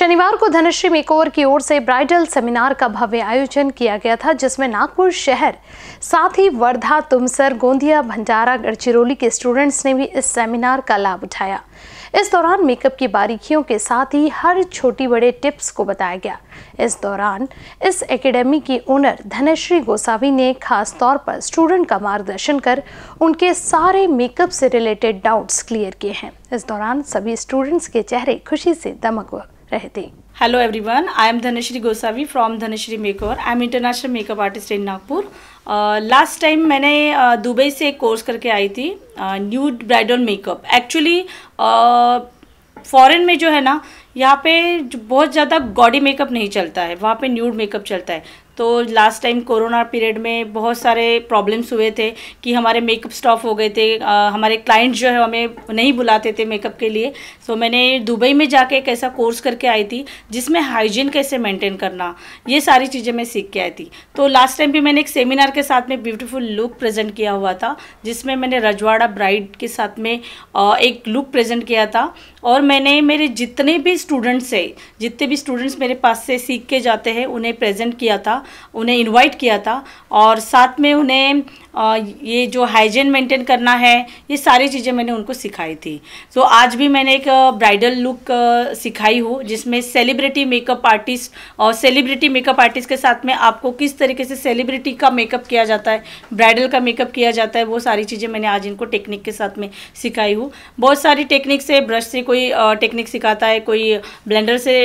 शनिवार को धनश्री मेकोवर की ओर से ब्राइडल सेमिनार का भव्य आयोजन किया गया था जिसमें नागपुर शहर साथ ही वर्धा तुमसर गोंदिया भंडारा गढ़चिरौली के स्टूडेंट्स ने भी इस सेमिनार का लाभ उठाया इस दौरान मेकअप की बारीकियों के साथ ही हर छोटी बड़े टिप्स को बताया गया इस दौरान इस एकेडमी की ओनर धनश्री गोसावी ने खास तौर पर स्टूडेंट का मार्गदर्शन कर उनके सारे मेकअप से रिलेटेड डाउट्स क्लियर किए हैं इस दौरान सभी स्टूडेंट्स के चेहरे खुशी से दमक हुआ रहते hello everyone I am Dhanashree Gosavi from Dhanashree makeover I am international makeup artist in Nagpur last time मैंने uh, दुबई से एक कोर्स करके आई थी nude bridal makeup actually foreign में जो है ना यहाँ पे बहुत ज़्यादा गॉडी मेकअप नहीं चलता है वहाँ पे न्यूड मेकअप चलता है तो लास्ट टाइम कोरोना पीरियड में बहुत सारे प्रॉब्लम्स हुए थे कि हमारे मेकअप स्टॉप हो गए थे आ, हमारे क्लाइंट जो है हमें नहीं बुलाते थे मेकअप के लिए सो मैंने दुबई में जाके एक ऐसा कोर्स करके आई थी जिसमें हाइजीन कैसे मेंटेन करना ये सारी चीज़ें मैं सीख के आई थी तो लास्ट टाइम भी मैंने एक सेमिनार के साथ में ब्यूटीफुल लुक प्रेजेंट किया हुआ था जिसमें मैंने रजवाड़ा ब्राइड के साथ में एक लुक प्रेजेंट किया था और मैंने मेरे जितने भी स्टूडेंट्स है जितने भी स्टूडेंट्स मेरे पास से सीख के जाते हैं उन्हें प्रेजेंट किया था उन्हें इनवाइट किया था और साथ में उन्हें ये जो हाइजीन मेंटेन करना है ये सारी चीज़ें मैंने उनको सिखाई थी तो आज भी मैंने एक ब्राइडल लुक सिखाई हूँ जिसमें सेलिब्रिटी मेकअप आर्टिस्ट और सेलिब्रिटी मेकअप आर्टिस्ट के साथ में आपको किस तरीके से सेलिब्रिटी का मेकअप किया जाता है ब्राइडल का मेकअप किया जाता है वो सारी चीज़ें मैंने आज इनको टेक्निक के साथ में सिखाई हूँ बहुत सारी टेक्निक से ब्रश से कोई टेक्निक सिखाता है कोई ब्लेंडर से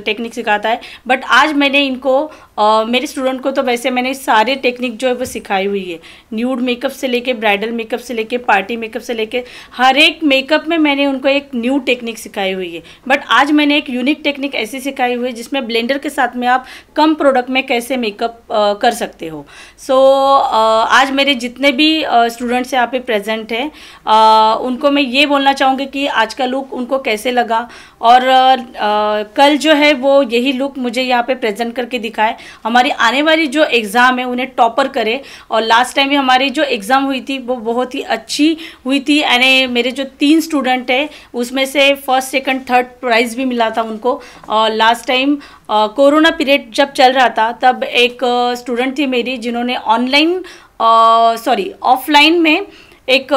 टेक्निक सिखाता है बट आज मैंने इनको मेरे स्टूडेंट को तो वैसे मैंने सारे टेक्निक जो है वो सिखाई हुई है न्यूड मेकअप से लेके ब्राइडल मेकअप से लेके पार्टी मेकअप से लेके हर एक मेकअप में मैंने उनको एक न्यू टेक्निक सिखाई हुई है बट आज मैंने एक यूनिक टेक्निक ऐसी सिखाई हुई है जिसमें ब्लेंडर के साथ में आप कम प्रोडक्ट में कैसे मेकअप कर सकते हो सो so, आज मेरे जितने भी स्टूडेंट्स यहाँ पे प्रेजेंट हैं उनको मैं ये बोलना चाहूँगी कि आज का लुक उनको कैसे लगा और आ, कल जो है वो यही लुक मुझे यहाँ पे प्रेजेंट करके दिखाए हमारी आने वाली जो एग्ज़ाम है उन्हें टॉपर करे और लास्ट टाइम भी हमारी जो एग्ज़ाम हुई थी वो बहुत ही अच्छी हुई थी यानी मेरे जो तीन स्टूडेंट है उसमें से फर्स्ट सेकंड थर्ड प्राइज़ भी मिला था उनको और लास्ट टाइम कोरोना पीरियड जब चल रहा था तब एक स्टूडेंट थी मेरी जिन्होंने ऑनलाइन सॉरी ऑफलाइन में एक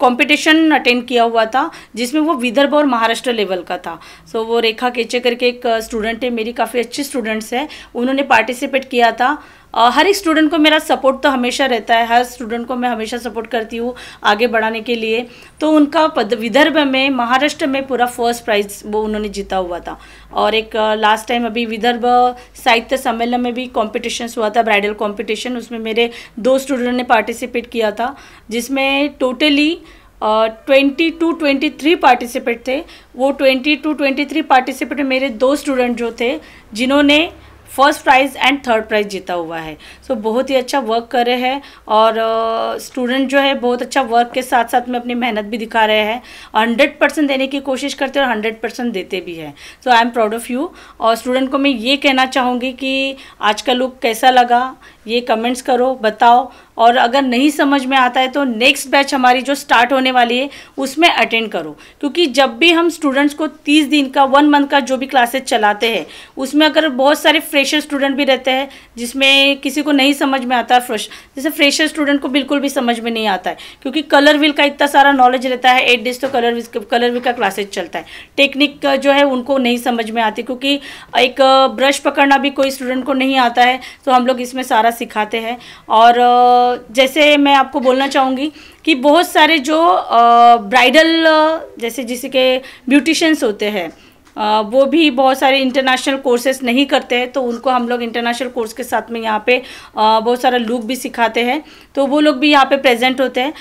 कंपटीशन अटेंड किया हुआ था जिसमें वो विदर्भ और महाराष्ट्र लेवल का था सो so, वो रेखा केचे करके एक स्टूडेंट है मेरी काफ़ी अच्छी स्टूडेंट्स हैं उन्होंने पार्टिसिपेट किया था हर एक स्टूडेंट को मेरा सपोर्ट तो हमेशा रहता है हर स्टूडेंट को मैं हमेशा सपोर्ट करती हूँ आगे बढ़ाने के लिए तो उनका विदर्भ में महाराष्ट्र में पूरा फर्स्ट प्राइज़ वो उन्होंने जीता हुआ था और एक लास्ट टाइम अभी विदर्भ साहित्य सम्मेलन में भी कॉम्पिटिशन्स हुआ था ब्राइडल कॉम्पिटिशन उसमें मेरे दो स्टूडेंट ने पार्टिसिपेट किया था जिसमें totally twenty two twenty three participate थे वो twenty two twenty three participate मेरे दो स्टूडेंट जो थे जिन्होंने first prize and third prize जीता हुआ है सो so, बहुत ही अच्छा वर्क कर रहे हैं और स्टूडेंट uh, जो है बहुत अच्छा वर्क के साथ साथ में अपनी मेहनत भी दिखा रहे हैं हंड्रेड परसेंट देने की कोशिश करते हैं और हंड्रेड परसेंट देते भी हैं so I am proud of you और स्टूडेंट को मैं ये कहना चाहूँगी कि आज का लुक कैसा लगा ये कमेंट्स करो बताओ और अगर नहीं समझ में आता है तो नेक्स्ट बैच हमारी जो स्टार्ट होने वाली है उसमें अटेंड करो क्योंकि जब भी हम स्टूडेंट्स को 30 दिन का वन मंथ का जो भी क्लासेस चलाते हैं उसमें अगर बहुत सारे फ्रेशर स्टूडेंट भी रहते हैं जिसमें किसी को नहीं समझ में आता फ्रेश जैसे फ्रेशर स्टूडेंट को बिल्कुल भी समझ में नहीं आता है क्योंकि कलर विल का इतना सारा नॉलेज रहता है एट डेज तो कलर कलर विल का क्लासेज चलता है टेक्निक जो है उनको नहीं समझ में आती क्योंकि एक ब्रश पकड़ना भी कोई स्टूडेंट को नहीं आता है तो हम लोग इसमें सारा सिखाते हैं और जैसे मैं आपको बोलना चाहूँगी कि बहुत सारे जो ब्राइडल जैसे जिसे के ब्यूटिशंस होते हैं वो भी बहुत सारे इंटरनेशनल कोर्सेस नहीं करते हैं तो उनको हम लोग इंटरनेशनल कोर्स के साथ में यहाँ पे बहुत सारा लुक भी सिखाते हैं तो वो लोग भी यहाँ पे प्रेजेंट होते हैं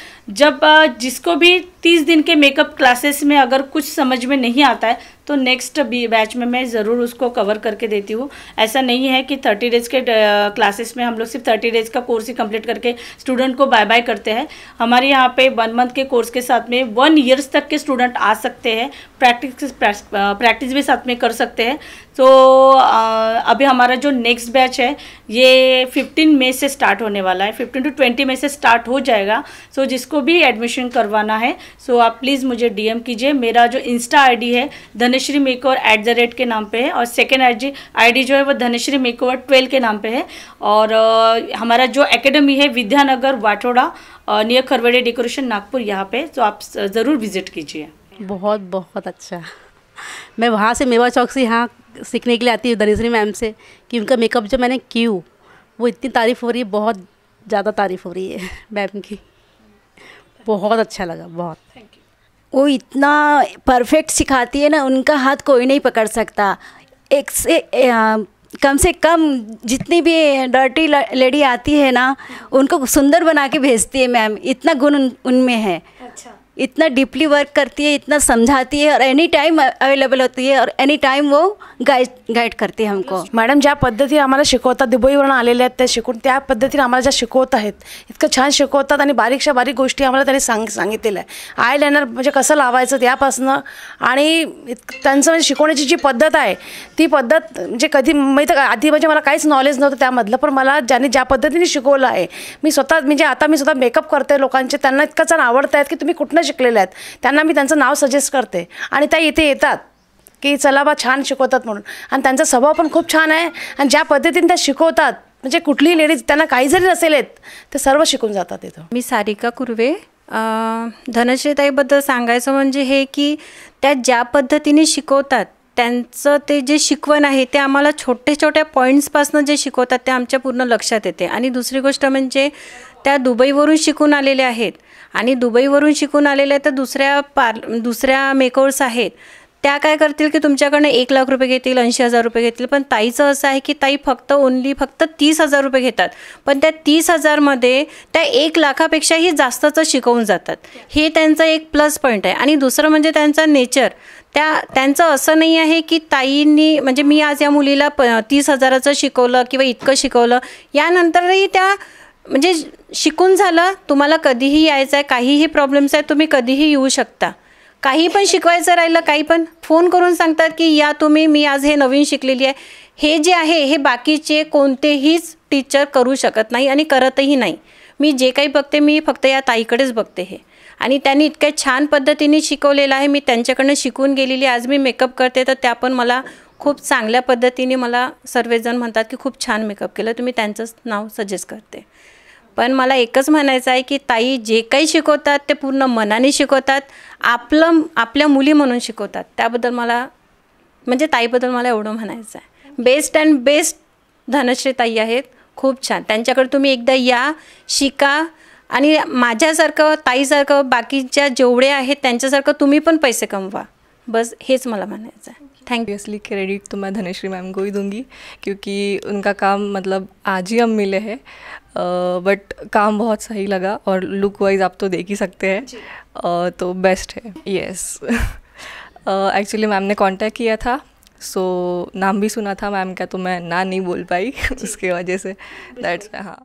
जब जिसको भी तीस दिन के मेकअप क्लासेस में अगर कुछ समझ में नहीं आता है तो नेक्स्ट बैच में मैं ज़रूर उसको कवर करके देती हूँ ऐसा नहीं है कि थर्टी डेज़ के क्लासेस में हम लोग सिर्फ थर्टी डेज़ का कोर्स ही कंप्लीट करके स्टूडेंट को बाय बाय करते हैं हमारे यहाँ पे वन मंथ के कोर्स के साथ में वन ईयर्स तक के स्टूडेंट आ सकते हैं प्रैक्टिस प्रैक्टिस भी साथ में कर सकते हैं तो अभी हमारा जो नेक्स्ट बैच है ये फिफ्टीन मई से स्टार्ट होने वाला है फिफ्टीन टू ट्वेंटी मई से स्टार्ट हो जाएगा सो तो जिसको भी एडमिशन करवाना है सो आप प्लीज़ मुझे डी कीजिए मेरा जो इंस्टा आई है Dhanashree makeover at the rate के नाम पे है और सेकेंड आई आईडी जो है वो धनश्री मेकोवर ट्वेल्व के नाम पे है और आ, हमारा जो एकेडमी है विद्यानगर वाटोड़ा नियर खरवड़े डेकोरेशन नागपुर यहाँ पे तो आप ज़रूर विज़िट कीजिए बहुत बहुत अच्छा मैं वहाँ से मेवा चौक से यहाँ सीखने के लिए आती हूँ धनश्री मैम से कि उनका मेकअप जो मैंने क्यों वो इतनी तारीफ़ हो रही है बहुत ज़्यादा तारीफ़ हो रही है मैम की बहुत अच्छा लगा बहुत थैंक यू वो इतना परफेक्ट सिखाती है ना उनका हाथ कोई नहीं पकड़ सकता एक से कम से कम जितनी भी डर्टी लेडी आती है ना हाँ। उनको सुंदर बना के भेजती है मैम इतना गुण उनमें है अच्छा इतना डीपली वर्क करती है इतना समझाती है और एनी टाइम अवेलेबल होती है और एनी टाइम वो गाईड गाईड करते हमको मॅडम ज्या पद्धतीने आम्हाला शिकवतात दुबईवरून आलेल्या आहेत त्या शिकून त्या पद्धतीने आम्हाला ज्या शिकवत आहेत इतकं छान शिकवतात आणि बारीकशा बारीक गोष्टी आम्हाला त्यांनी सांग सांगितलेल्या आहे आय लॅनर म्हणजे कसं लावायचं त्यापासनं आणि त्यांचं म्हणजे शिकवण्याची जी पद्धत आहे ती पद्धत म्हणजे कधी मी तर आधी म्हणजे मला काहीच नॉलेज नव्हतं त्यामधलं पण मला ज्यांनी ज्या पद्धतीने शिकवलं आहे मी स्वतः म्हणजे आता मी स्वतः मेकअप करते लोकांचे त्यांना इतकं छान आवडत आहेत की तुम्ही कुठनं शिकलेल्या आहेत त्यांना मी त्यांचं नाव सजेस्ट करते आणि त्या इथे येतात की चला बा छान शिकवतात म्हणून आणि त्यांचा स्वभाव पण खूप छान आहे आणि ज्या पद्धतीने त्या शिकवतात म्हणजे कुठलीही लेडीज त्यांना काही जरी नसेल येत ते सर्व शिकून जातात इथं मी सारिका कुर्वे धनश्रीताईबद्दल सांगायचं म्हणजे हे की त्या ज्या पद्धतीने शिकवतात त्यांचं ते जे शिकवण आहे ते आम्हाला छोट्या छोट्या पॉईंट्सपासनं जे शिकवतात ते आमच्या पूर्ण लक्षात येते आणि दुसरी गोष्ट म्हणजे त्या दुबईवरून शिकून आलेल्या आहेत आणि दुबईवरून शिकून आलेल्या तर दुसऱ्या पार दुसऱ्या मेकअर्स आहेत त्या काय करतील की तुमच्याकडनं एक लाख रुपये घेतील ऐंशी हजार रुपये घेतील पण ताईचं असं आहे की ताई फक्त ओनली फक्त तीस हजार रुपये घेतात पण त्या तीस हजारमध्ये त्या एक लाखापेक्षाही जास्तचं शिकवून जातात हे त्यांचं एक प्लस पॉईंट आहे आणि दुसरं म्हणजे त्यांचा नेचर त्या त्यांचं असं नाही आहे की ताईंनी म्हणजे मी आज या मुलीला प तीस हजाराचं शिकवलं किंवा इतकं शिकवलं यानंतरही त्या म्हणजे शिकून झालं तुम्हाला कधीही यायचं आहे काहीही प्रॉब्लेम्स आहेत तुम्ही कधीही येऊ शकता काही पण शिकवायचं राहिलं काही पण फोन करून सांगतात की या तुम्ही मी आज हे नवीन शिकलेली आहे हे जे आहे हे बाकीचे कोणतेहीच टीचर करू शकत नाही आणि करतही नाही मी जे काही बघते मी फक्त या ताईकडेच बघते हे आणि त्यांनी इतक्या छान पद्धतीने शिकवलेलं आहे मी त्यांच्याकडनं शिकून गेलेली आज मी मेकअप करते तर त्या पण मला खूप चांगल्या पद्धतीने मला सर्वजण म्हणतात की खूप छान मेकअप केलं तुम्ही त्यांचंच नाव सजेस्ट करते पण मला एकच म्हणायचं आहे की ताई जे काही शिकवतात ते पूर्ण मनाने शिकवतात आपलं आपल्या मुली म्हणून शिकवतात त्याबद्दल मला म्हणजे ताईबद्दल मला एवढं म्हणायचं आहे बेस्ट अँड बेस्ट धनश्री ताई आहेत खूप छान त्यांच्याकडे तुम्ही एकदा या शिका आणि माझ्यासारखं ताईसारखं बाकीच्या जेवढे आहेत त्यांच्यासारखं तुम्ही पण पैसे कमवा बस हेच मला म्हणायचं आहे थैंक यू क्रेडिट तो मैं धनश्री मैम को ही दूंगी क्योंकि उनका काम मतलब आज ही हम मिले हैं बट काम बहुत सही लगा और लुक वाइज आप तो देख ही सकते हैं तो बेस्ट है यस एक्चुअली मैम ने कांटेक्ट किया था सो so, नाम भी सुना था मैम का तो मैं ना नहीं बोल पाई उसके वजह से दैट्स हाँ